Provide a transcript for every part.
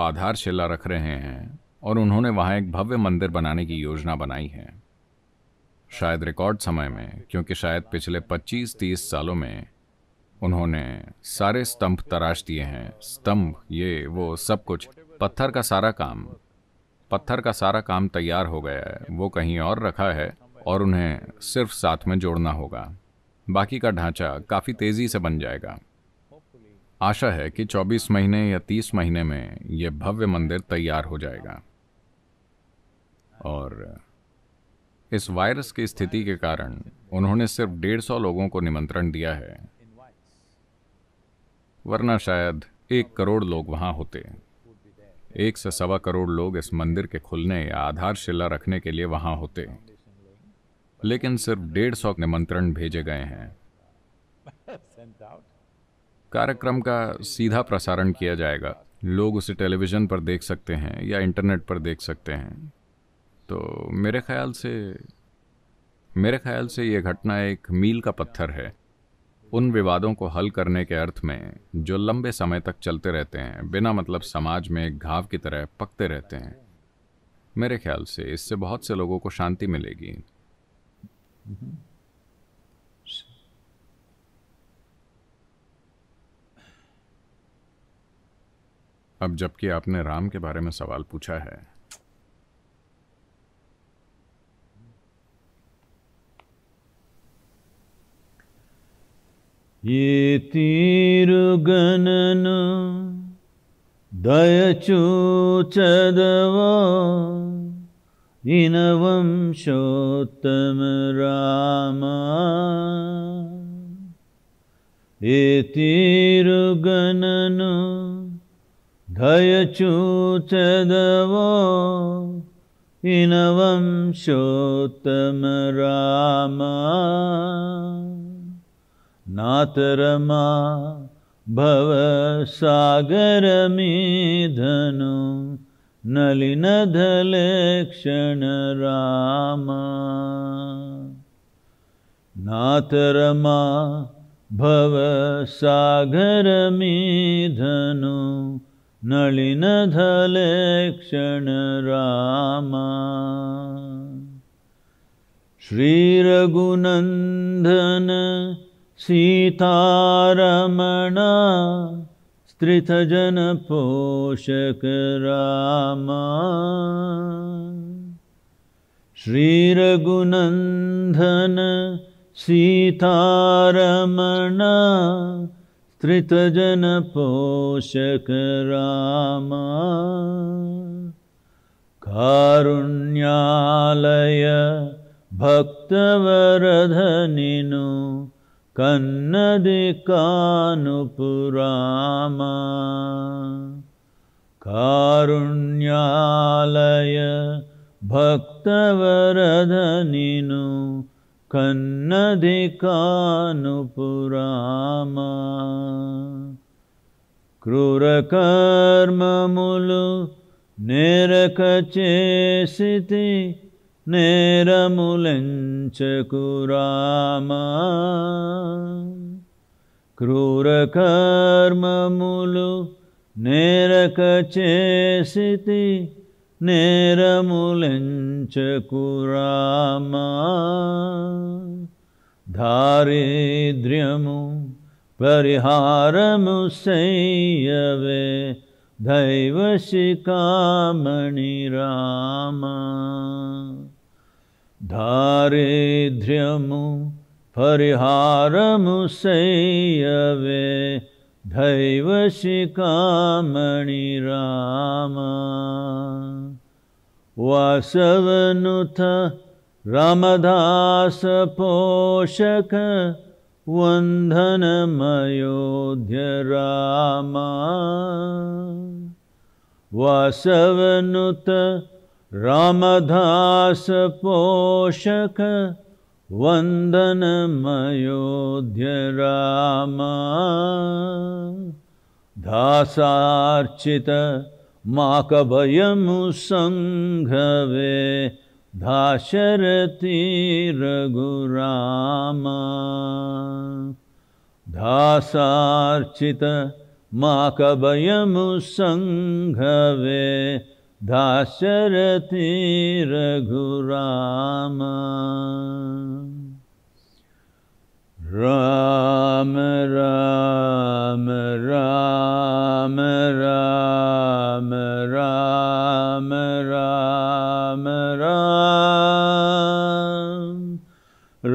आधारशिला रख रहे हैं और उन्होंने वहां एक भव्य मंदिर बनाने की योजना बनाई है शायद रिकॉर्ड समय में क्योंकि शायद पिछले 25-30 सालों में उन्होंने सारे स्तंभ तराश दिए हैं स्तंभ ये वो सब कुछ पत्थर का सारा काम पत्थर का सारा काम तैयार हो गया है वो कहीं और रखा है और उन्हें सिर्फ साथ में जोड़ना होगा बाकी का ढांचा काफ़ी तेज़ी से बन जाएगा आशा है कि 24 महीने या 30 महीने में यह भव्य मंदिर तैयार हो जाएगा और इस वायरस की स्थिति के कारण उन्होंने सिर्फ डेढ़ सौ लोगों को निमंत्रण दिया है वरना शायद एक करोड़ लोग वहां होते एक से सवा करोड़ लोग इस मंदिर के खुलने या आधारशिला रखने के लिए वहां होते लेकिन सिर्फ डेढ़ सौ निमंत्रण भेजे गए हैं कार्यक्रम का सीधा प्रसारण किया जाएगा लोग उसे टेलीविज़न पर देख सकते हैं या इंटरनेट पर देख सकते हैं तो मेरे ख्याल से मेरे ख्याल से यह घटना एक मील का पत्थर है उन विवादों को हल करने के अर्थ में जो लंबे समय तक चलते रहते हैं बिना मतलब समाज में एक घाव की तरह पकते रहते हैं मेरे ख्याल से इससे बहुत से लोगों को शांति मिलेगी अब जबकि आपने राम के बारे में सवाल पूछा है ये तीर गणन दयचूचदवा इनवंशोत्तम रामा ये तीर गणन धयचूतवो हिनवं श्रोतमराम राम नातरमा भव सागरमिधनु नलिनधलक्षणराम राम नातरमा भव सागरमिधनु नलिनधलक्षण राम श्रीरघुनन्दन सीतारमण स्त्रितजनपोषक राम श्रीरघुनन्दन सीतारमण श्रितजनपोषकराम कारुण्यालय भक्तवरधनिनु कन्नदिकानुपुराम कारुण्यालय भक्तवरधनिनु न्नधिकानुपुराम क्रूरकर्ममुलु निरकचेसिति निरमुलञ्च कुरामा क्रूरकर्ममुलु निरकचेसिति निरमुलञ्च कुराम धारिद्र्यमु परिहारमुयवे धैवसि कामणि राम धारिद्र्यमु परिहारमुसैयवे धैवसि कामणि राम वासवनुथ रामदास पोष वन्दनमयोध्य राम वासवनुथ रामदास वन्दनमयोध्य रामा दासार्चित मा कयं सङ्घवे दाशरति रघुराम धासार्चित मा कभवयं सङ्घवे दाशरथि रघुराम राम राम राम रा Ram, Ram, Ram.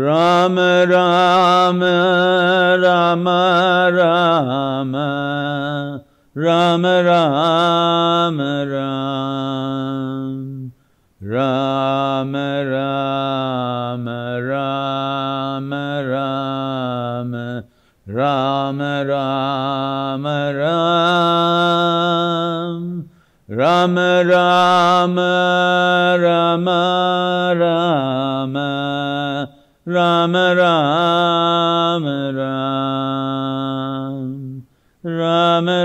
Ram, Ram, Ram, Ram. Ram, Ram, Ram. Ram, Ram, Ram, Ram. Ram, Ram, Ram. Ram Ram Ram Ram Ram Ram Ram Ram